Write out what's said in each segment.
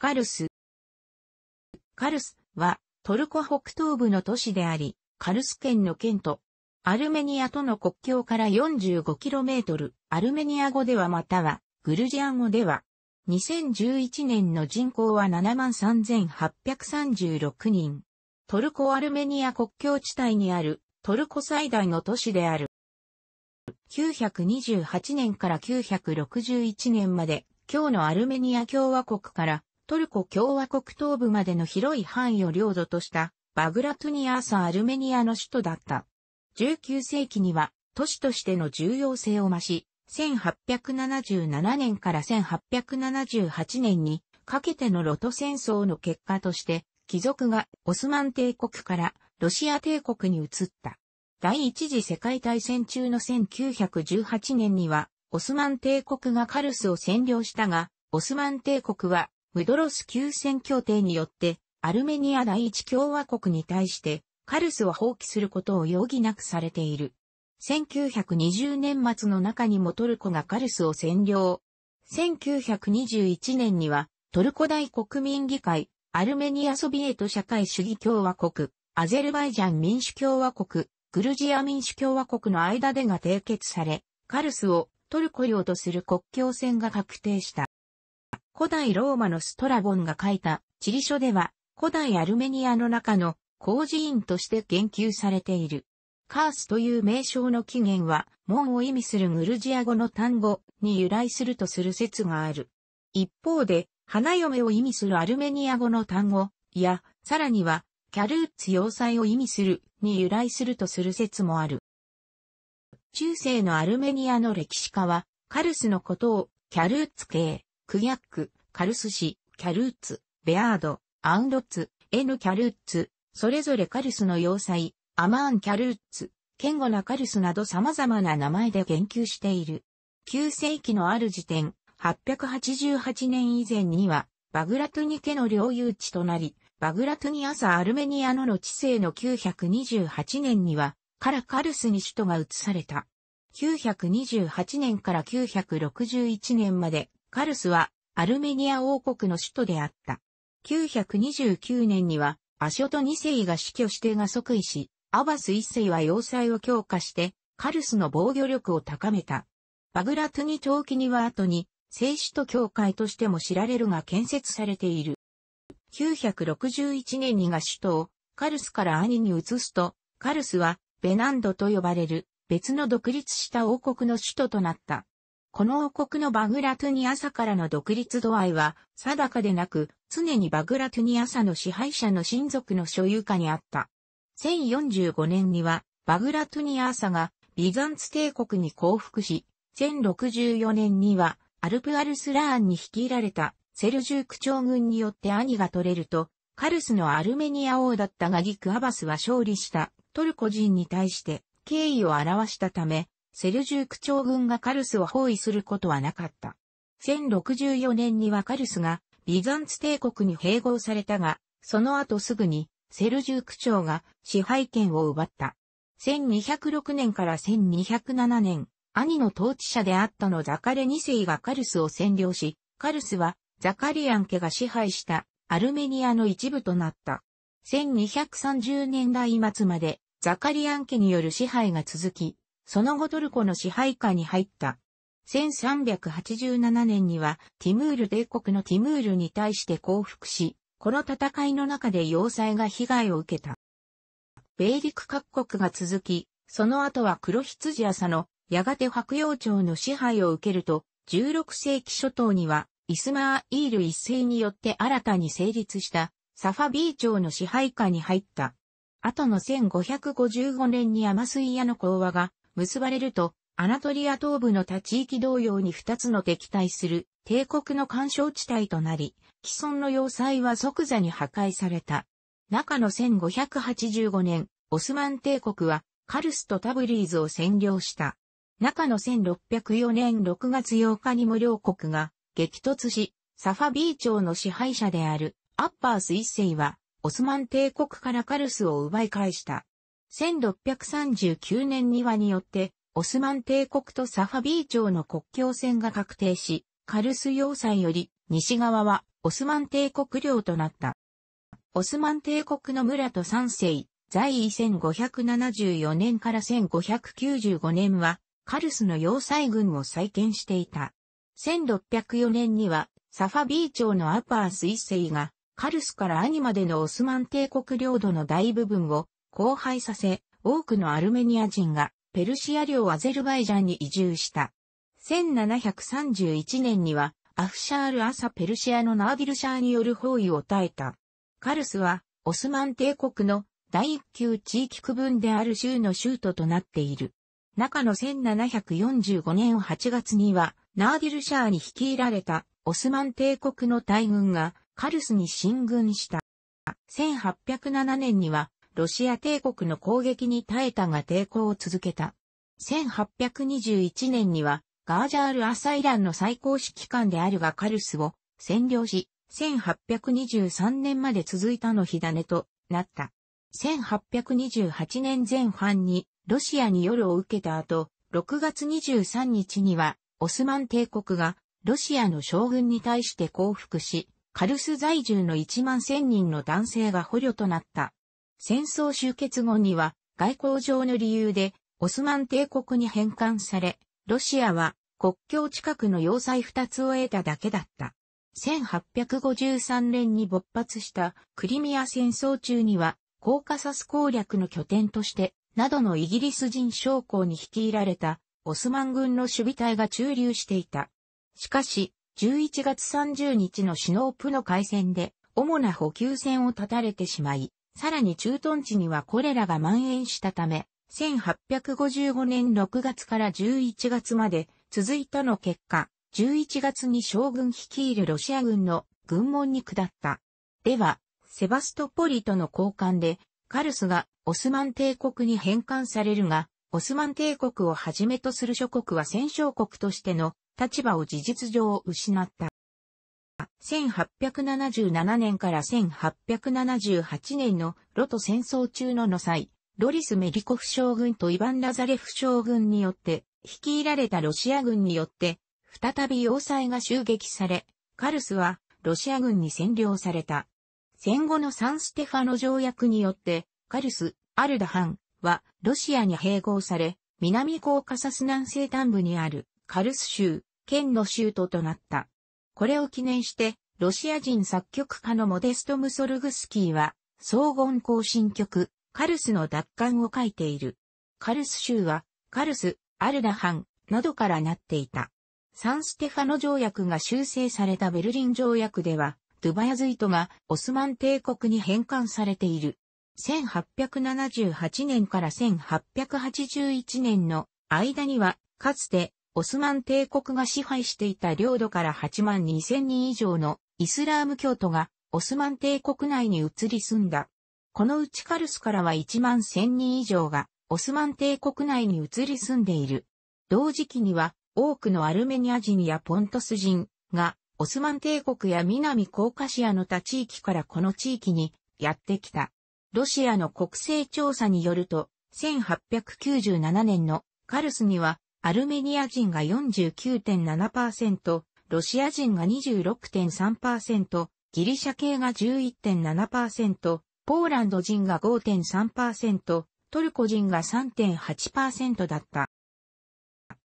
カルス。カルスはトルコ北東部の都市であり、カルス県の県都、アルメニアとの国境から 45km、アルメニア語ではまたは、グルジアン語では、2011年の人口は73,836人。トルコ・アルメニア国境地帯にあるトルコ最大の都市である。928年から961年まで、今日のアルメニア共和国からトルコ共和国東部までの広い範囲を領土としたバグラトゥニアーサアルメニアの首都だった。19世紀には都市としての重要性を増し、1877年から1878年にかけてのロト戦争の結果として、貴族がオスマン帝国からロシア帝国に移った。第一次世界大戦中の1918年には、オスマン帝国がカルスを占領したが、オスマン帝国はムドロス休戦協定によって、アルメニア第一共和国に対して、カルスを放棄することを容疑なくされている。1920年末の中にもトルコがカルスを占領。1921年には、トルコ大国民議会、アルメニアソビエト社会主義共和国、アゼルバイジャン民主共和国、グルジア民主共和国の間でが締結され、カルスをトルコ領とする国境線が確定した。古代ローマのストラボンが書いた地理書では、古代アルメニアの中の工事院として言及されている。カースという名称の起源は、門を意味するグルジア語の単語に由来するとする説がある。一方で、花嫁を意味するアルメニア語の単語、や、さらには、キャルーツ要塞を意味するに由来するとする説もある。中世のアルメニアの歴史家は、カルスのことをキャルーツ系、クヤック、カルス氏、キャルーツ、ベアード、アンロッツ、エヌ・キャルーツ、それぞれカルスの要塞、アマーン・キャルーツ、堅固なカルスなど様々な名前で言及している。9世紀のある時点、888年以前には、バグラトゥニ家の領有地となり、バグラトゥニ朝アルメニアのの地政の928年には、カラカルスに首都が移された。928年から961年まで、カルスはアルメニア王国の首都であった。929年にはアショト2世が死去してが即位し、アバス1世は要塞を強化してカルスの防御力を高めた。バグラトゥニ長期には後に聖使徒教会としても知られるが建設されている。961年にが首都をカルスから兄に移すと、カルスはベナンドと呼ばれる別の独立した王国の首都となった。この王国のバグラトゥニアサからの独立度合いは定かでなく、常にバグラトゥニアサの支配者の親族の所有下にあった。1045年には、バグラトゥニアサがビザンツ帝国に降伏し、1064年にはアルプアルスラーンに率いられたセルジューク長軍によって兄が取れると、カルスのアルメニア王だったガギク・アバスは勝利したトルコ人に対して敬意を表したため、セルジューク朝軍がカルスを包囲することはなかった。1064年にはカルスがビザンツ帝国に併合されたが、その後すぐにセルジューク朝が支配権を奪った。1206年から1207年、兄の統治者であったのザカレ2世がカルスを占領し、カルスはザカリアン家が支配したアルメニアの一部となった。1230年代末までザカリアン家による支配が続き、その後トルコの支配下に入った。1387年にはティムール帝国のティムールに対して降伏し、この戦いの中で要塞が被害を受けた。米陸各国が続き、その後は黒羊朝のやがて白洋町の支配を受けると、16世紀初頭にはイスマーイール一世によって新たに成立したサファビー朝の支配下に入った。後の1555年にアマスイヤの講和が結ばれると、アナトリア東部の他地域同様に2つの敵対する帝国の干渉地帯となり、既存の要塞は即座に破壊された。中の1585年、オスマン帝国はカルスとタブリーズを占領した。中の1604年6月8日に無両国が激突し、サファビー朝の支配者であるアッパース一世はオスマン帝国からカルスを奪い返した。1639年にはによって、オスマン帝国とサファビー朝の国境線が確定し、カルス要塞より西側はオスマン帝国領となった。オスマン帝国の村と三世、在位1574年から1595年は、カルスの要塞軍を再建していた。1604年には、サファビー朝のアパース一世が、カルスからアニまでのオスマン帝国領土の大部分を荒廃させ、多くのアルメニア人がペルシア領アゼルバイジャンに移住した。1731年にはアフシャールアサペルシアのナーディルシャーによる包囲を耐えた。カルスはオスマン帝国の第一級地域区分である州の州都となっている。中の1745年8月にはナーディルシャーに率いられたオスマン帝国の大軍がカルスに進軍した。1807年にはロシア帝国の攻撃に耐えたが抵抗を続けた。1821年には、ガージャール・アサイランの最高指揮官であるがカルスを占領し、1823年まで続いたの火種となった。1828年前半にロシアに夜を受けた後、6月23日にはオスマン帝国がロシアの将軍に対して降伏し、カルス在住の1万1000人の男性が捕虜となった。戦争終結後には外交上の理由でオスマン帝国に返還され、ロシアは国境近くの要塞2つを得ただけだった。1853年に勃発したクリミア戦争中には、コーカサス攻略の拠点として、などのイギリス人将校に率いられたオスマン軍の守備隊が駐留していた。しかし、11月30日のシノープの海戦で、主な補給線を断たれてしまい、さらに駐屯地にはこれらが蔓延したため、1855年6月から11月まで続いたの結果、11月に将軍率いるロシア軍の軍門に下った。では、セバストポリとの交換で、カルスがオスマン帝国に返還されるが、オスマン帝国をはじめとする諸国は戦勝国としての立場を事実上失った。1877年から1878年のロト戦争中のの際、ロリス・メリコフ将軍とイヴァン・ラザレフ将軍によって率いられたロシア軍によって、再び要塞が襲撃され、カルスはロシア軍に占領された。戦後のサンステファノ条約によって、カルス、アルダハンはロシアに併合され、南コーカサス南西端部にあるカルス州、県の州都となった。これを記念して、ロシア人作曲家のモデスト・ムソルグスキーは、荘厳行進曲、カルスの奪還を書いている。カルス州は、カルス、アルダハン、などからなっていた。サンステファノ条約が修正されたベルリン条約では、ドゥバヤズイトがオスマン帝国に返還されている。1878年から1881年の間には、かつてオスマン帝国が支配していた領土から8万2千人以上のイスラーム教徒がオスマン帝国内に移り住んだ。このうちカルスからは1万1000人以上がオスマン帝国内に移り住んでいる。同時期には多くのアルメニア人やポントス人がオスマン帝国や南コーカシアの他地域からこの地域にやってきた。ロシアの国勢調査によると、1897年のカルスにはアルメニア人が49.7%、ロシア人が26.3%、ギリシャ系が11.7%、ポーランド人が5.3%、トルコ人が3.8%だった。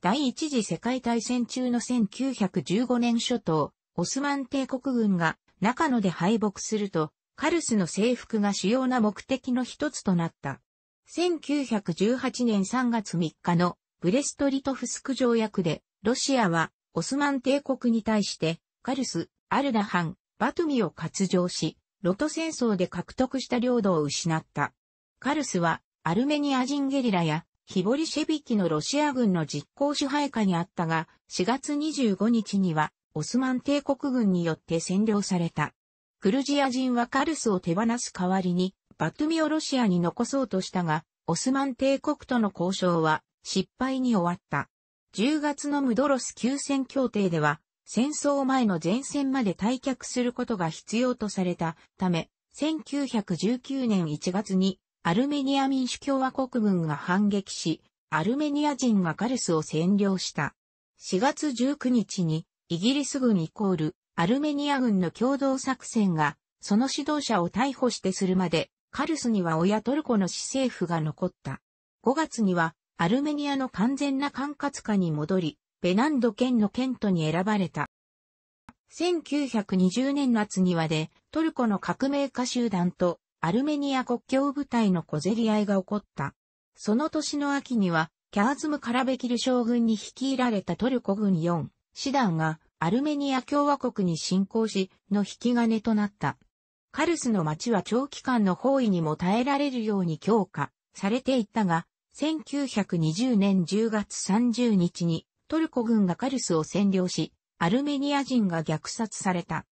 第一次世界大戦中の1915年初頭、オスマン帝国軍が中野で敗北すると、カルスの征服が主要な目的の一つとなった。1918年3月3日のブレストリトフスク条約で、ロシアは、オスマン帝国に対して、カルス、アルダハン、バトミを割譲し、ロト戦争で獲得した領土を失った。カルスは、アルメニア人ゲリラや、ヒボリシェビキのロシア軍の実効支配下にあったが、4月25日には、オスマン帝国軍によって占領された。クルジア人はカルスを手放す代わりに、バトミをロシアに残そうとしたが、オスマン帝国との交渉は失敗に終わった。10月のムドロス休戦協定では、戦争前の前線まで退却することが必要とされたため、1919年1月にアルメニア民主共和国軍が反撃し、アルメニア人がカルスを占領した。4月19日にイギリス軍イコールアルメニア軍の共同作戦がその指導者を逮捕してするまでカルスには親トルコの市政府が残った。5月にはアルメニアの完全な管轄下に戻り、ベナンド県の県都に選ばれた。1920年夏にはで、トルコの革命家集団とアルメニア国境部隊の小競り合いが起こった。その年の秋には、キャーズム・カラベキル将軍に率いられたトルコ軍4、師団がアルメニア共和国に侵攻し、の引き金となった。カルスの町は長期間の包囲にも耐えられるように強化されていったが、1920年10月30日にトルコ軍がカルスを占領し、アルメニア人が虐殺された。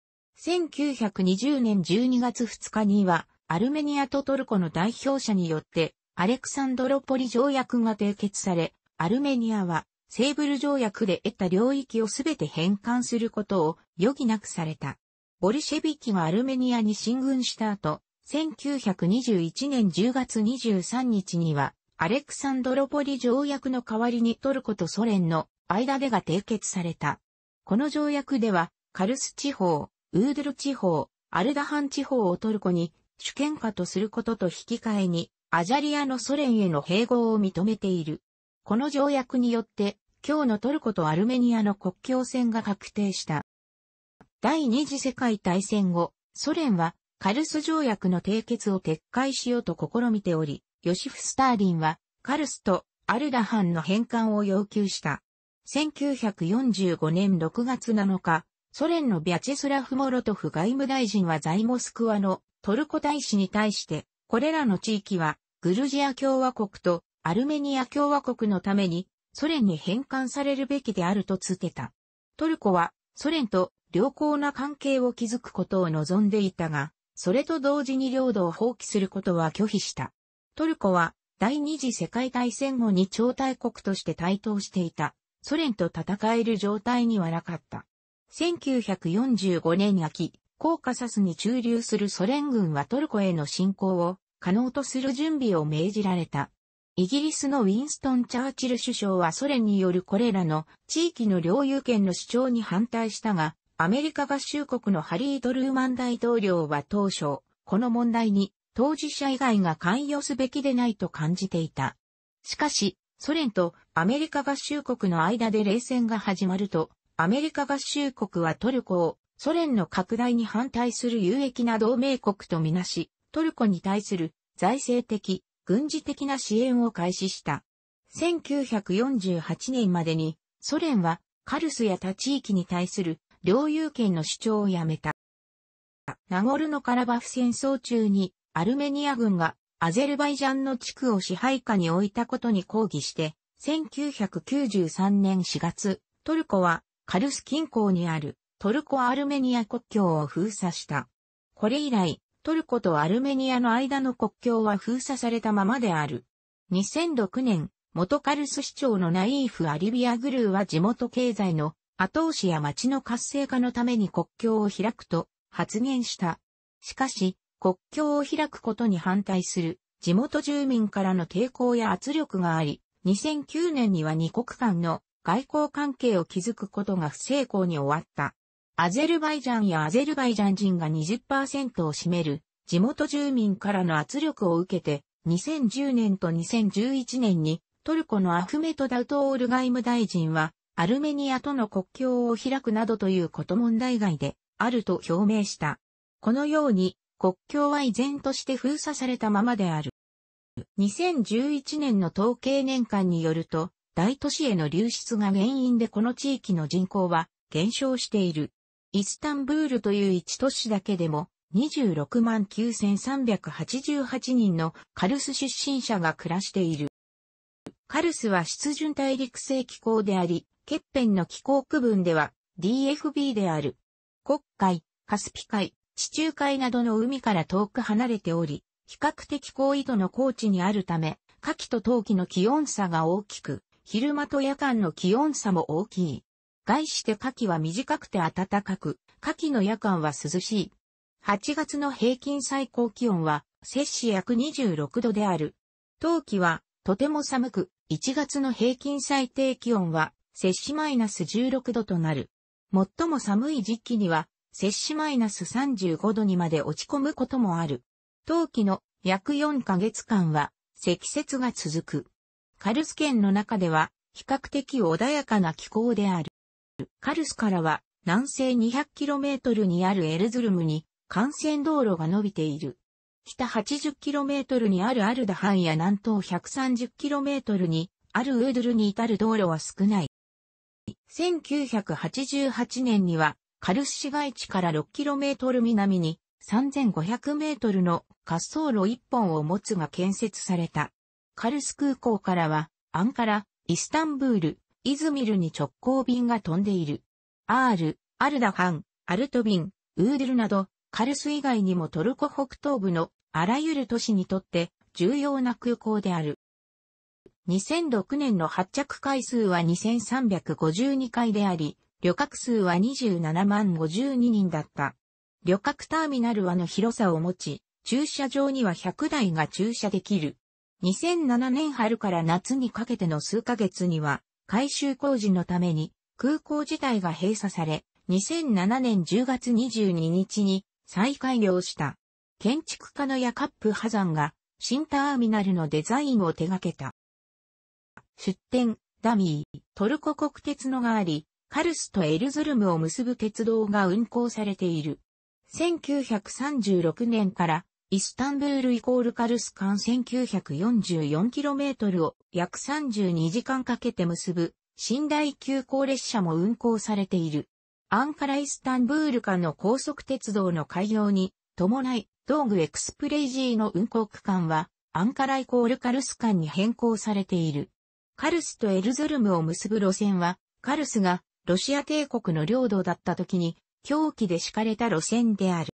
1920年12月2日には、アルメニアとトルコの代表者によって、アレクサンドロポリ条約が締結され、アルメニアは、セーブル条約で得た領域をすべて返還することを余儀なくされた。ボルシェビキがアルメニアに進軍した後、1921年10月23日には、アレクサンドロポリ条約の代わりにトルコとソ連の間でが締結された。この条約では、カルス地方、ウードル地方、アルダハン地方をトルコに主権下とすることと引き換えに、アジャリアのソ連への併合を認めている。この条約によって、今日のトルコとアルメニアの国境線が確定した。第二次世界大戦後、ソ連はカルス条約の締結を撤回しようと試みており、ヨシフ・スターリンは、カルスト、アルダハンの返還を要求した。1945年6月7日、ソ連のビャチェスラフ・モロトフ外務大臣は在モスクワのトルコ大使に対して、これらの地域は、グルジア共和国とアルメニア共和国のために、ソ連に返還されるべきであるとつけた。トルコは、ソ連と良好な関係を築くことを望んでいたが、それと同時に領土を放棄することは拒否した。トルコは第二次世界大戦後に超大国として台頭していた。ソ連と戦える状態にはなかった。1945年秋、コーカサスに駐留するソ連軍はトルコへの侵攻を可能とする準備を命じられた。イギリスのウィンストン・チャーチル首相はソ連によるこれらの地域の領有権の主張に反対したが、アメリカ合衆国のハリー・トルーマン大統領は当初、この問題に当事者以外が関与すべきでないと感じていた。しかし、ソ連とアメリカ合衆国の間で冷戦が始まると、アメリカ合衆国はトルコをソ連の拡大に反対する有益な同盟国とみなし、トルコに対する財政的、軍事的な支援を開始した。1948年までにソ連はカルスや他地域に対する領有権の主張をやめた。ナゴルノカラバフ戦争中にアルメニア軍がアゼルバイジャンの地区を支配下に置いたことに抗議して、1993年4月、トルコはカルス近郊にあるトルコ・アルメニア国境を封鎖した。これ以来、トルコとアルメニアの間の国境は封鎖されたままである。2006年、元カルス市長のナイーフ・アリビアグルーは地元経済の後押しや町の活性化のために国境を開くと発言した。しかし、国境を開くことに反対する地元住民からの抵抗や圧力があり、2009年には2国間の外交関係を築くことが不成功に終わった。アゼルバイジャンやアゼルバイジャン人が20%を占める地元住民からの圧力を受けて、2010年と2011年にトルコのアフメト・ダウトオール外務大臣はアルメニアとの国境を開くなどということ問題外であると表明した。このように国境は依然として封鎖されたままである。2011年の統計年間によると、大都市への流出が原因でこの地域の人口は減少している。イスタンブールという一都市だけでも26万9388人のカルス出身者が暮らしている。カルスは湿潤大陸性気候であり、欠片の気候区分では DFB である。国会、カスピ海、地中海などの海から遠く離れており、比較的高緯度の高地にあるため、夏季と冬季の気温差が大きく、昼間と夜間の気温差も大きい。概して夏季は短くて暖かく、夏季の夜間は涼しい。8月の平均最高気温は、摂氏約26度である。冬季は、とても寒く、1月の平均最低気温は、摂氏マイナス16度となる。最も寒い時期には、摂氏マイナス35度にまで落ち込むこともある。冬季の約4ヶ月間は積雪が続く。カルス県の中では比較的穏やかな気候である。カルスからは南西 200km にあるエルズルムに幹線道路が伸びている。北 80km にあるアルダハンや南東 130km にあるウードルに至る道路は少ない。1988年にはカルス市街地から 6km 南に 3500m の滑走路1本を持つが建設された。カルス空港からは、アンカラ、イスタンブール、イズミルに直行便が飛んでいる。アール、アルダハン、アルトビン、ウードルなど、カルス以外にもトルコ北東部のあらゆる都市にとって重要な空港である。2006年の発着回数は2352回であり、旅客数は27万52人だった。旅客ターミナルはの広さを持ち、駐車場には100台が駐車できる。2007年春から夏にかけての数ヶ月には、改修工事のために空港自体が閉鎖され、2007年10月22日に再開業した。建築家のヤカップハザンが新ターミナルのデザインを手掛けた。出展、ダミー、トルコ国鉄のがあり、カルスとエルズルムを結ぶ鉄道が運行されている。1936年からイスタンブールイコールカルス間 1944km を約32時間かけて結ぶ寝台急行列車も運行されている。アンカライスタンブール間の高速鉄道の開業に伴い、道具エクスプレイジーの運行区間はアンカライコールカルス間に変更されている。カルスとエルズルムを結ぶ路線は、カルスがロシア帝国の領土だった時に、狂気で敷かれた路線である。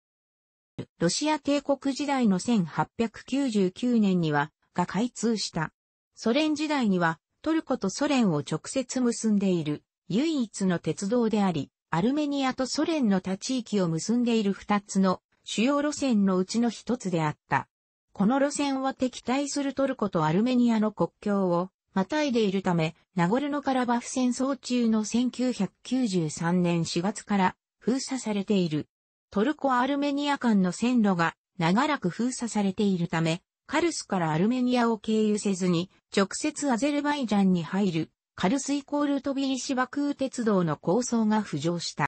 ロシア帝国時代の1899年には、が開通した。ソ連時代には、トルコとソ連を直接結んでいる、唯一の鉄道であり、アルメニアとソ連の他地域を結んでいる二つの主要路線のうちの一つであった。この路線は敵対するトルコとアルメニアの国境をまたいでいるため、ナゴルノカラバフ戦争中の1993年4月から封鎖されている。トルコ・アルメニア間の線路が長らく封鎖されているため、カルスからアルメニアを経由せずに、直接アゼルバイジャンに入る、カルスイコールトビリシバ空鉄道の構想が浮上した。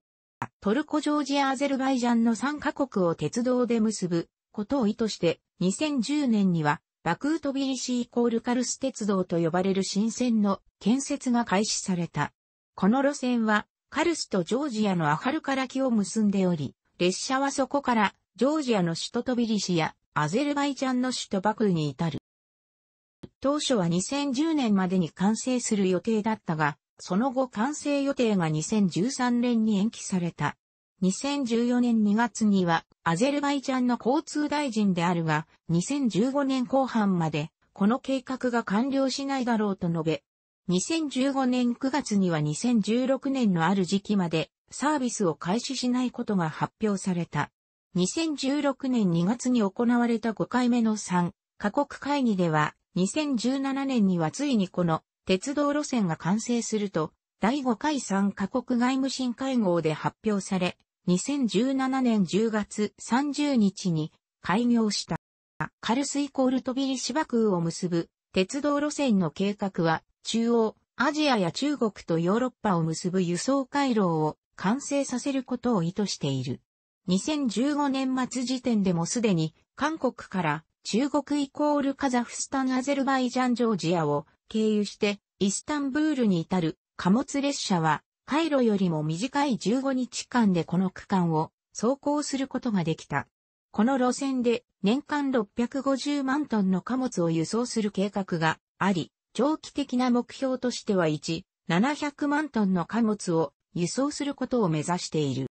トルコ・ジョージア・アゼルバイジャンの3カ国を鉄道で結ぶことを意図して、2010年にはバクートビリシイコールカルス鉄道と呼ばれる新線の建設が開始された。この路線は、カルスとジョージアのアハルカラキを結んでおり、列車はそこから、ジョージアの首都トビリシや、アゼルバイジャンの首都バクーに至る。当初は2010年までに完成する予定だったが、その後完成予定が2013年に延期された。2014年2月にはアゼルバイジャンの交通大臣であるが、2015年後半までこの計画が完了しないだろうと述べ、2015年9月には2016年のある時期までサービスを開始しないことが発表された。2016年2月に行われた5回目の3カ国会議では、2017年にはついにこの鉄道路線が完成すると、第5回3カ国外務審会合で発表され、2017年10月30日に開業した。カルスイコールトビリ芝空を結ぶ鉄道路線の計画は中央、アジアや中国とヨーロッパを結ぶ輸送回路を完成させることを意図している。2015年末時点でもすでに韓国から中国イコールカザフスタンアゼルバイジャンジョージアを経由してイスタンブールに至る貨物列車は回路よりも短い15日間でこの区間を走行することができた。この路線で年間650万トンの貨物を輸送する計画があり、長期的な目標としては1、700万トンの貨物を輸送することを目指している。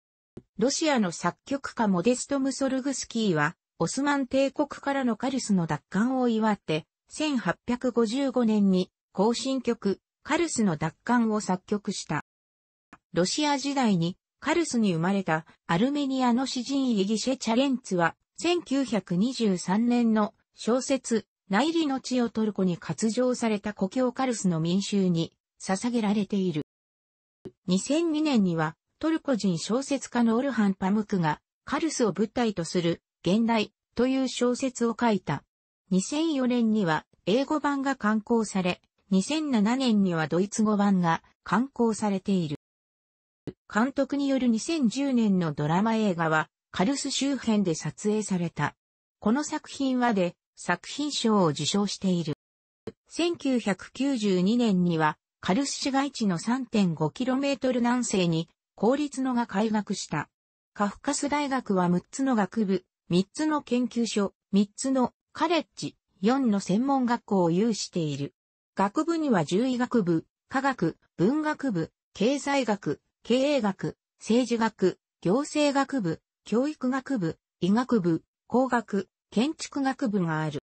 ロシアの作曲家モデスト・ムソルグスキーは、オスマン帝国からのカルスの奪還を祝って、1855年に行進曲、カルスの奪還を作曲した。ロシア時代にカルスに生まれたアルメニアの詩人イギシェ・チャレンツは1923年の小説内裏の地をトルコに活上された故郷カルスの民衆に捧げられている。2002年にはトルコ人小説家のオルハン・パムクがカルスを物体とする現代という小説を書いた。2004年には英語版が刊行され、2007年にはドイツ語版が刊行されている。監督による2010年のドラマ映画は、カルス周辺で撮影された。この作品はで、作品賞を受賞している。1992年には、カルス市街地の 3.5km 南西に、公立のが開学した。カフカス大学は6つの学部、3つの研究所、3つのカレッジ、4の専門学校を有している。学部には獣医学部、科学、文学部、経済学、経営学、政治学、行政学部、教育学部、医学部、工学、建築学部がある。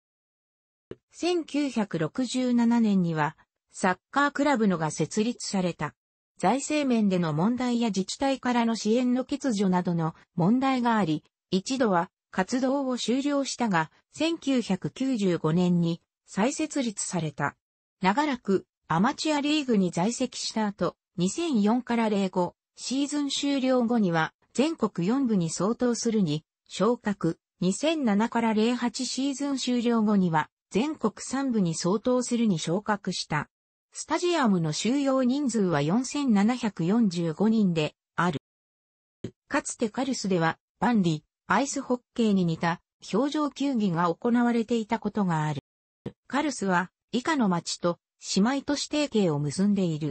1967年には、サッカークラブのが設立された。財政面での問題や自治体からの支援の欠如などの問題があり、一度は活動を終了したが、1995年に再設立された。長らくアマチュアリーグに在籍した後、2004から05シーズン終了後には全国4部に相当するに昇格。2007から08シーズン終了後には全国3部に相当するに昇格した。スタジアムの収容人数は4745人である。かつてカルスではバンリ、アイスホッケーに似た表情球技が行われていたことがある。カルスは以下の町と姉妹都市提携を結んでいる。